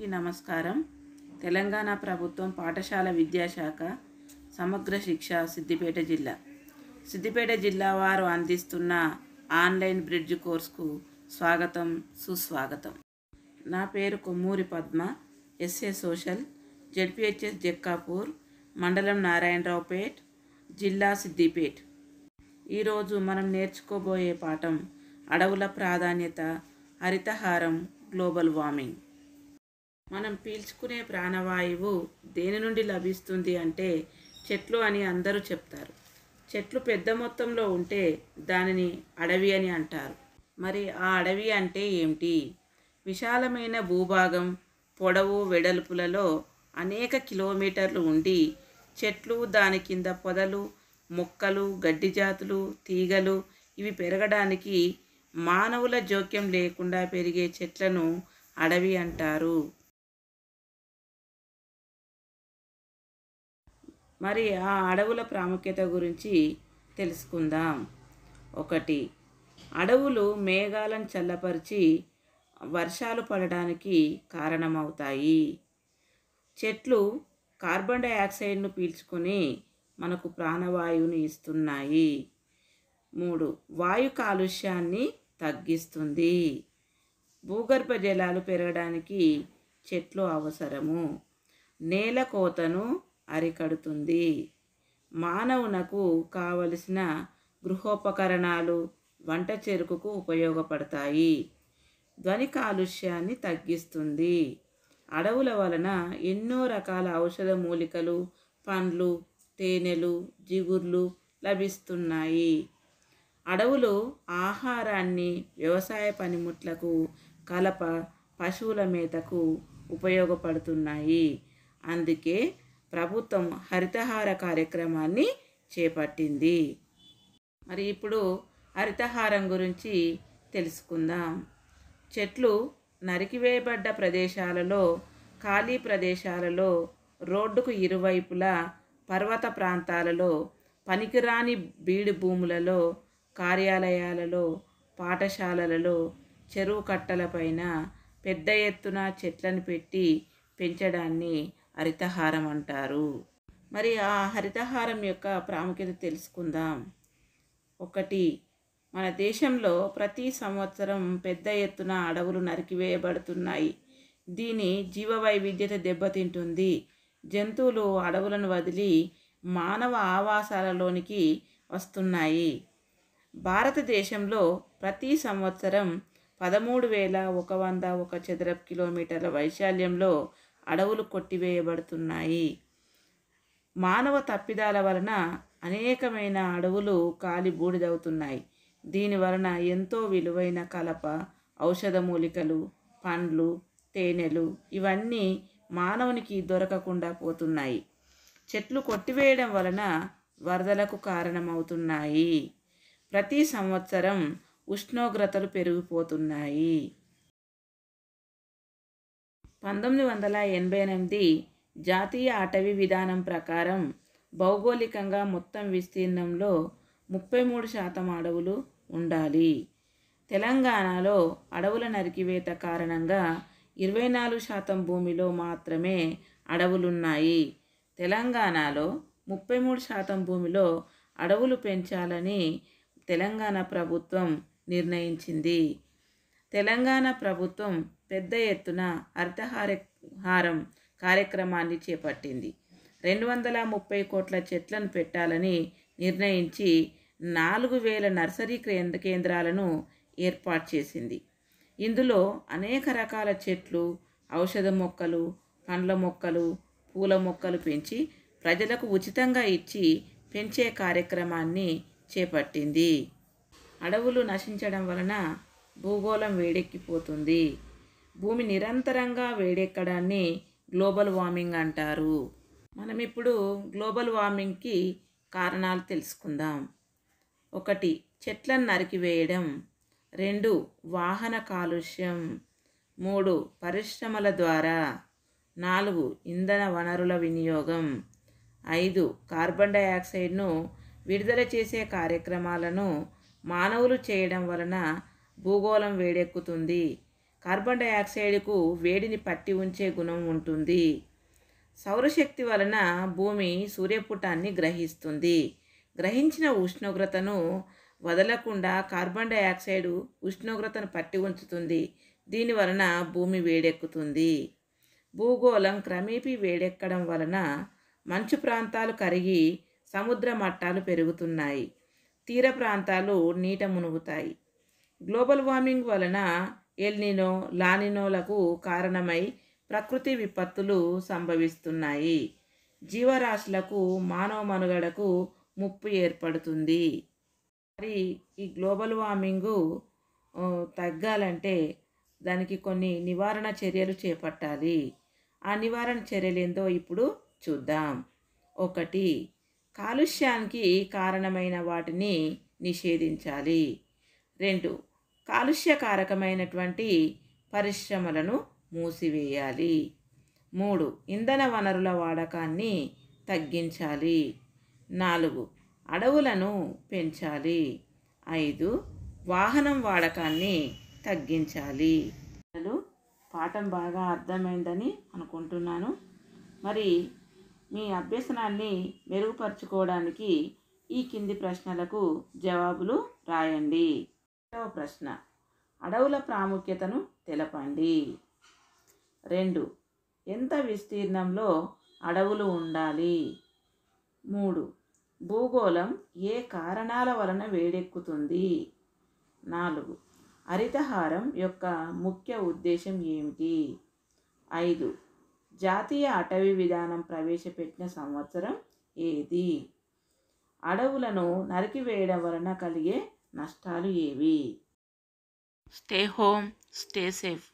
ఈ నమస్కారం తెలంగాణ ప్రభుత్వం పాఠశాల విద్యాశాఖ సమగ్ర శిక్ష సిద్దిపేట జిల్లా సిద్దిపేట జిల్లా వారు అందిస్తున్న ఆన్లైన్ బ్రిడ్జ్ కోర్సుకు స్వాగతం సుస్వాగతం నా పేరు Kommuri Padma SA social ZPHS Jakkapur మండలం నారాయణరావుపేట్ జిల్లా సిద్దిపేట్ ఈరోజు మనం నేర్చుకోబోయే పాఠం అడవుల ప్రాధాన్యత హరితహారం గ్లోబల్ వార్మింగ్ మనం పీల్చుకునే ప్రాణవాయువు దేని నుండి లభిస్తుంది అంటే చెట్లు అని అందరూ చెప్తారు చెట్లు పెద్ద మొత్తంలో ఉంటే దానిని అడవి అని అంటారు మరి ఆ అడవి అంటే ఏమిటి విశాలమైన భూభాగం పొడవు వెడల్పులలో అనేక కిలోమీటర్లు ఉండి చెట్లు దాని కింద పొదలు మొక్కలు గడ్డి జాతులు తీగలు ఇవి పెరగడానికి మానవుల జోక్యం లేకుండా పెరిగే చెట్లను అడవి అంటారు మరి ఆ అడవుల ప్రాముఖ్యత గురించి తెలుసుకుందాం ఒకటి అడవులు మేఘాలను చల్లపరిచి వర్షాలు పడడానికి కారణమవుతాయి చెట్లు కార్బన్ డైఆక్సైడ్ను పీల్చుకొని మనకు ప్రాణవాయువుని ఇస్తున్నాయి మూడు వాయు కాలుష్యాన్ని తగ్గిస్తుంది భూగర్భ జలాలు పెరగడానికి చెట్లు అవసరము నేల కోతను అరికడుతుంది మానవునకు కావలసిన గృహోపకరణాలు వంట చెరుకుకు ఉపయోగపడతాయి ధ్వని కాలుష్యాన్ని తగ్గిస్తుంది అడవుల వలన ఎన్నో రకాల ఔషధ మూలికలు పండ్లు తేనెలు జిగుర్లు లభిస్తున్నాయి అడవులు ఆహారాన్ని వ్యవసాయ పనిముట్లకు కలప పశువుల మేతకు ఉపయోగపడుతున్నాయి అందుకే ప్రభుత్వం హరితహార కార్యక్రమాన్ని చేపట్టింది మరి ఇప్పుడు హరితహారం గురించి తెలుసుకుందాం చెట్లు నరికివేయబడ్డ ప్రదేశాలలో ఖాళీ ప్రదేశాలలో రోడ్డుకు ఇరువైపులా పర్వత ప్రాంతాలలో పనికిరాని బీడు భూములలో కార్యాలయాలలో పాఠశాలలలో చెరువు కట్టలపైన పెద్ద ఎత్తున చెట్లను పెట్టి పెంచడాన్ని హరితహారం అంటారు మరి ఆ హరితహారం యొక్క ప్రాముఖ్యత తెలుసుకుందాం ఒకటి మన దేశంలో ప్రతి సంవత్సరం పెద్ద ఎత్తున అడవులు నరికివేయబడుతున్నాయి దీని జీవవైవిధ్యత దెబ్బతింటుంది జంతువులు అడవులను వదిలి మానవ ఆవాసాలలోనికి వస్తున్నాయి భారతదేశంలో ప్రతి సంవత్సరం పదమూడు వేల ఒక వంద ఒక చదరపు కిలోమీటర్ల వైశాల్యంలో అడవులు కొట్టివేయబడుతున్నాయి మానవ తప్పిదాల వలన అనేకమైన అడవులు కాలి బూడిదవుతున్నాయి దీని వలన ఎంతో విలువైన కలప ఔషధ మూలికలు పండ్లు తేనెలు ఇవన్నీ మానవునికి దొరకకుండా పోతున్నాయి చెట్లు కొట్టివేయడం వలన వరదలకు కారణమవుతున్నాయి ప్రతి సంవత్సరం ఉష్ణోగ్రతలు పెరిగిపోతున్నాయి పంతొమ్మిది వందల ఎనభై ఎనిమిది జాతీయ అటవీ విధానం ప్రకారం భౌగోళికంగా మొత్తం విస్తీర్ణంలో ముప్పై మూడు శాతం అడవులు ఉండాలి తెలంగాణలో అడవుల నరికివేత కారణంగా ఇరవై నాలుగు శాతం భూమిలో మాత్రమే అడవులున్నాయి తెలంగాణలో ముప్పై మూడు శాతం భూమిలో అడవులు పెంచాలని తెలంగాణ ప్రభుత్వం నిర్ణయించింది తెలంగాణ ప్రభుత్వం పెద్ద ఎత్తున అర్థహారం కార్యక్రమాన్ని చేపట్టింది రెండు వందల ముప్పై కోట్ల చెట్లను పెట్టాలని నిర్ణయించి నాలుగు వేల నర్సరీ కేంద్రాలను ఏర్పాటు చేసింది ఇందులో అనేక రకాల చెట్లు ఔషధ మొక్కలు పండ్ల మొక్కలు పూల మొక్కలు పెంచి ప్రజలకు ఉచితంగా ఇచ్చి పెంచే కార్యక్రమాన్ని చేపట్టింది అడవులు నశించడం వలన భూగోళం వేడెక్కిపోతుంది భూమి నిరంతరంగా వేడెక్కడాన్ని గ్లోబల్ వార్మింగ్ అంటారు మనం ఇప్పుడు గ్లోబల్ వార్మింగ్కి కారణాలు తెలుసుకుందాం ఒకటి చెట్లను నరికివేయడం రెండు వాహన కాలుష్యం మూడు పరిశ్రమల ద్వారా నాలుగు ఇంధన వనరుల వినియోగం ఐదు కార్బన్ డైఆక్సైడ్ను విడుదల చేసే కార్యక్రమాలను మానవులు చేయడం వలన భూగోళం వేడెక్కుతుంది కార్బన్ డైఆక్సైడ్కు వేడిని పట్టి ఉంచే గుణం ఉంటుంది సౌరశక్తి వలన భూమి సూర్యపుటాన్ని గ్రహిస్తుంది గ్రహించిన ఉష్ణోగ్రతను వదలకుండా కార్బన్ డైఆక్సైడ్ ఉష్ణోగ్రతను పట్టి ఉంచుతుంది దీని వలన భూమి వేడెక్కుతుంది భూగోళం క్రమేపీ వేడెక్కడం వలన మంచు ప్రాంతాలు కరిగి సముద్ర మట్టాలు పెరుగుతున్నాయి తీర ప్రాంతాలు నీట మునుగుతాయి గ్లోబల్ వార్మింగ్ వలన ఎల్నినో లానినోలకు కారణమై ప్రకృతి విపత్తులు సంభవిస్తున్నాయి జీవరాశులకు మానవ మనుగడకు ముప్పు ఏర్పడుతుంది మరి ఈ గ్లోబల్ వార్మింగ్ తగ్గాలంటే దానికి కొన్ని నివారణ చర్యలు చేపట్టాలి ఆ నివారణ చర్యలు ఏందో ఇప్పుడు చూద్దాం ఒకటి కాలుష్యానికి కారణమైన వాటిని నిషేధించాలి రెండు కాలుష్యకారకమైనటువంటి పరిశ్రమలను మూసివేయాలి మూడు ఇంధన వనరుల వాడకాన్ని తగ్గించాలి నాలుగు అడవులను పెంచాలి ఐదు వాహనం వాడకాన్ని తగ్గించాలి పాఠం బాగా అర్థమైందని అనుకుంటున్నాను మరి మీ అభ్యసనాన్ని మెరుగుపరుచుకోవడానికి ఈ కింది ప్రశ్నలకు జవాబులు రాయండి రెండవ ప్రశ్న అడవుల ప్రాముఖ్యతను తెలపండి రెండు ఎంత విస్తీర్ణంలో అడవులు ఉండాలి మూడు భూగోళం ఏ కారణాల వలన వేడెక్కుతుంది నాలుగు హరితహారం యొక్క ముఖ్య ఉద్దేశం ఏమిటి ఐదు జాతీయ అటవీ విధానం ప్రవేశపెట్టిన సంవత్సరం ఏది అడవులను నరికివేయడం వలన కలిగే నష్టాలు ఏవి స్టే హోమ్ స్టే సేఫ్